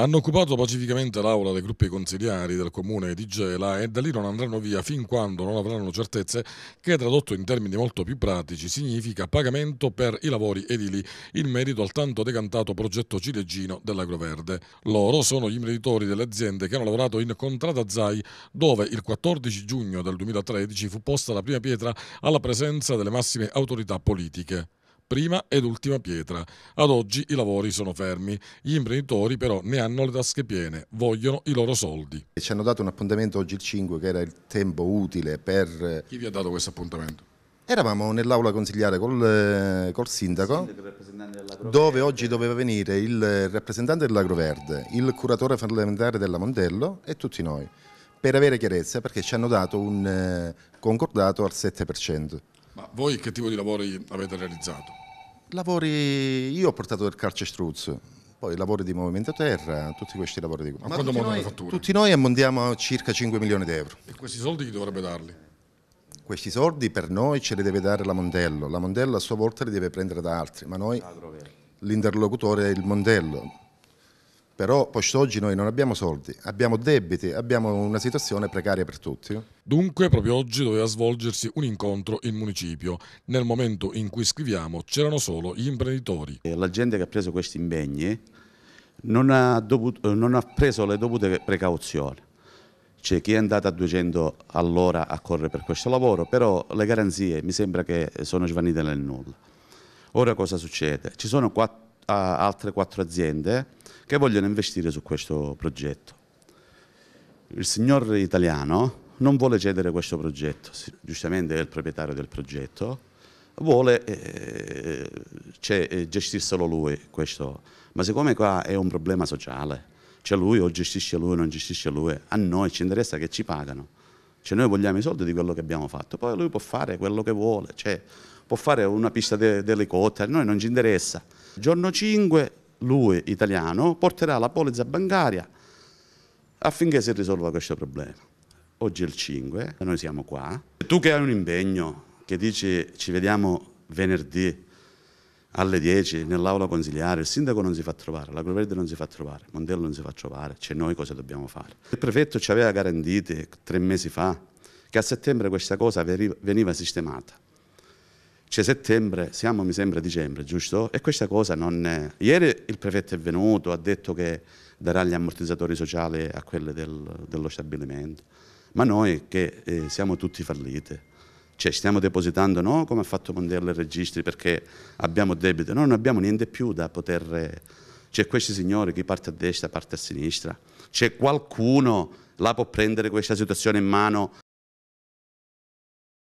hanno occupato pacificamente l'aula dei gruppi consigliari del comune di Gela e da lì non andranno via fin quando non avranno certezze che tradotto in termini molto più pratici significa pagamento per i lavori edili in merito al tanto decantato progetto cileggino dell'agroverde. Loro sono gli imprenditori delle aziende che hanno lavorato in Contrada Zai dove il 14 giugno del 2013 fu posta la prima pietra alla presenza delle massime autorità politiche prima ed ultima pietra. Ad oggi i lavori sono fermi, gli imprenditori però ne hanno le tasche piene, vogliono i loro soldi. Ci hanno dato un appuntamento oggi il 5 che era il tempo utile per... Chi vi ha dato questo appuntamento? Eravamo nell'aula consigliare col, col sindaco, dove oggi doveva venire il rappresentante dell'Agroverde, il curatore parlamentare della Mondello e tutti noi per avere chiarezza perché ci hanno dato un eh, concordato al 7%. Ma voi che tipo di lavori avete realizzato? Lavori, io ho portato del calcestruzzo, poi lavori di Movimento Terra, tutti questi lavori di... Ma, Ma quando montano le fatture? Tutti noi ammontiamo circa 5 milioni di euro. E questi soldi chi dovrebbe darli? Questi soldi per noi ce li deve dare la Mondello, la Mondello a sua volta li deve prendere da altri, ma noi l'interlocutore è il Mondello, però oggi noi non abbiamo soldi, abbiamo debiti, abbiamo una situazione precaria per tutti. Dunque proprio oggi doveva svolgersi un incontro in municipio. Nel momento in cui scriviamo c'erano solo gli imprenditori. Eh, la gente che ha preso questi impegni non ha, dovuto, eh, non ha preso le dovute precauzioni. C'è cioè, chi è andato a 200 all'ora a correre per questo lavoro, però le garanzie mi sembra che sono svanite nel nulla. Ora cosa succede? Ci sono quattro a altre quattro aziende che vogliono investire su questo progetto. Il signor italiano non vuole cedere questo progetto, giustamente è il proprietario del progetto, vuole eh, cioè, eh, gestirselo lui questo, ma siccome qua è un problema sociale, c'è cioè lui o gestisce lui o non gestisce lui, a noi ci interessa che ci pagano, cioè noi vogliamo i soldi di quello che abbiamo fatto, poi lui può fare quello che vuole, cioè, può fare una pista d'elicottero, noi non ci interessa. Giorno 5 lui, italiano, porterà la polizza bancaria affinché si risolva questo problema. Oggi è il 5, noi siamo qua. Tu che hai un impegno, che dici ci vediamo venerdì alle 10 nell'aula consigliare, il sindaco non si fa trovare, la Verde non si fa trovare, Mondello non si fa trovare, c'è noi cosa dobbiamo fare. Il prefetto ci aveva garantito tre mesi fa che a settembre questa cosa veniva sistemata c'è settembre, siamo mi sembra a dicembre, giusto? E questa cosa non... È... Ieri il prefetto è venuto, ha detto che darà gli ammortizzatori sociali a quelli del, dello stabilimento, ma noi che eh, siamo tutti falliti, cioè stiamo depositando, no come ha fatto Mondello i registri perché abbiamo debito, no, non abbiamo niente più da poter... Eh, c'è questi signori, chi parte a destra, parte a sinistra, c'è qualcuno la può prendere questa situazione in mano